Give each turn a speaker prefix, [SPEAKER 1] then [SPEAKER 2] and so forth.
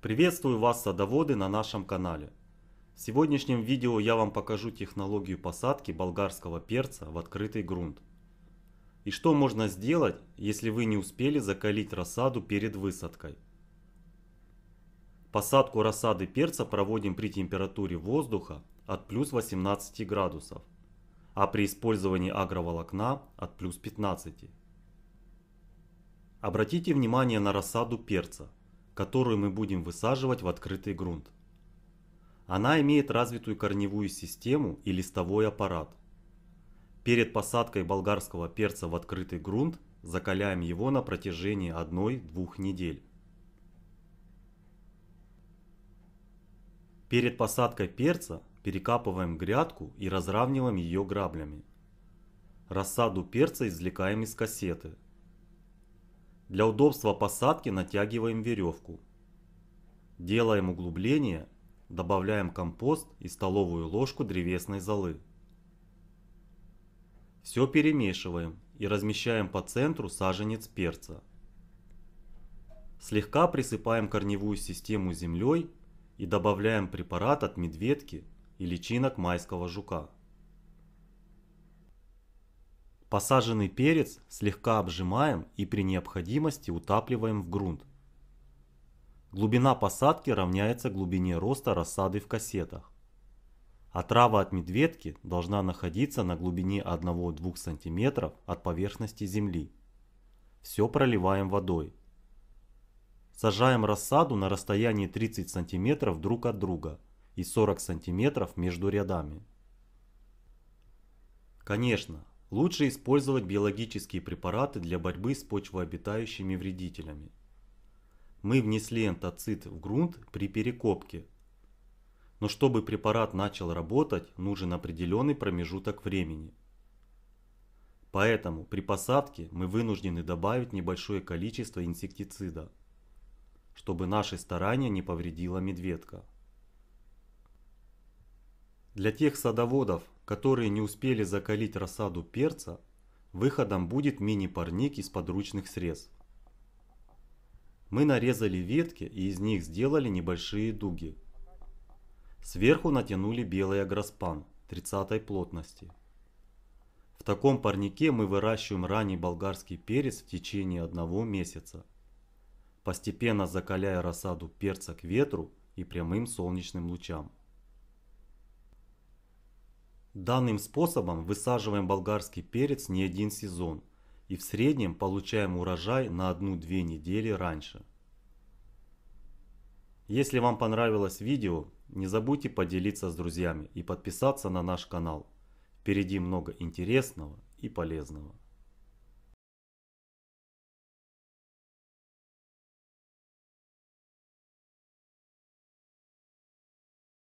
[SPEAKER 1] Приветствую вас, садоводы, на нашем канале. В сегодняшнем видео я вам покажу технологию посадки болгарского перца в открытый грунт. И что можно сделать, если вы не успели закалить рассаду перед высадкой. Посадку рассады перца проводим при температуре воздуха от плюс 18 градусов, а при использовании агроволокна от плюс 15. Обратите внимание на рассаду перца – которую мы будем высаживать в открытый грунт. Она имеет развитую корневую систему и листовой аппарат. Перед посадкой болгарского перца в открытый грунт закаляем его на протяжении 1-2 недель. Перед посадкой перца перекапываем грядку и разравниваем ее граблями. Рассаду перца извлекаем из кассеты – для удобства посадки натягиваем веревку. Делаем углубление, добавляем компост и столовую ложку древесной золы. Все перемешиваем и размещаем по центру саженец перца. Слегка присыпаем корневую систему землей и добавляем препарат от медведки и личинок майского жука. Посаженный перец слегка обжимаем и при необходимости утапливаем в грунт. Глубина посадки равняется глубине роста рассады в кассетах. Отрава от медведки должна находиться на глубине 1-2 см от поверхности земли. Все проливаем водой. Сажаем рассаду на расстоянии 30 см друг от друга и 40 см между рядами. Конечно, Лучше использовать биологические препараты для борьбы с почвообитающими вредителями. Мы внесли энтоцит в грунт при перекопке. Но чтобы препарат начал работать, нужен определенный промежуток времени. Поэтому при посадке мы вынуждены добавить небольшое количество инсектицида, чтобы наши старания не повредила медведка. Для тех садоводов, которые не успели закалить рассаду перца, выходом будет мини-парник из подручных средств. Мы нарезали ветки и из них сделали небольшие дуги. Сверху натянули белый агроспан 30 плотности. В таком парнике мы выращиваем ранний болгарский перец в течение одного месяца, постепенно закаляя рассаду перца к ветру и прямым солнечным лучам. Данным способом высаживаем болгарский перец не один сезон и в среднем получаем урожай на 1-2 недели раньше. Если вам понравилось видео, не забудьте поделиться с друзьями и подписаться на наш канал. Впереди много интересного и полезного.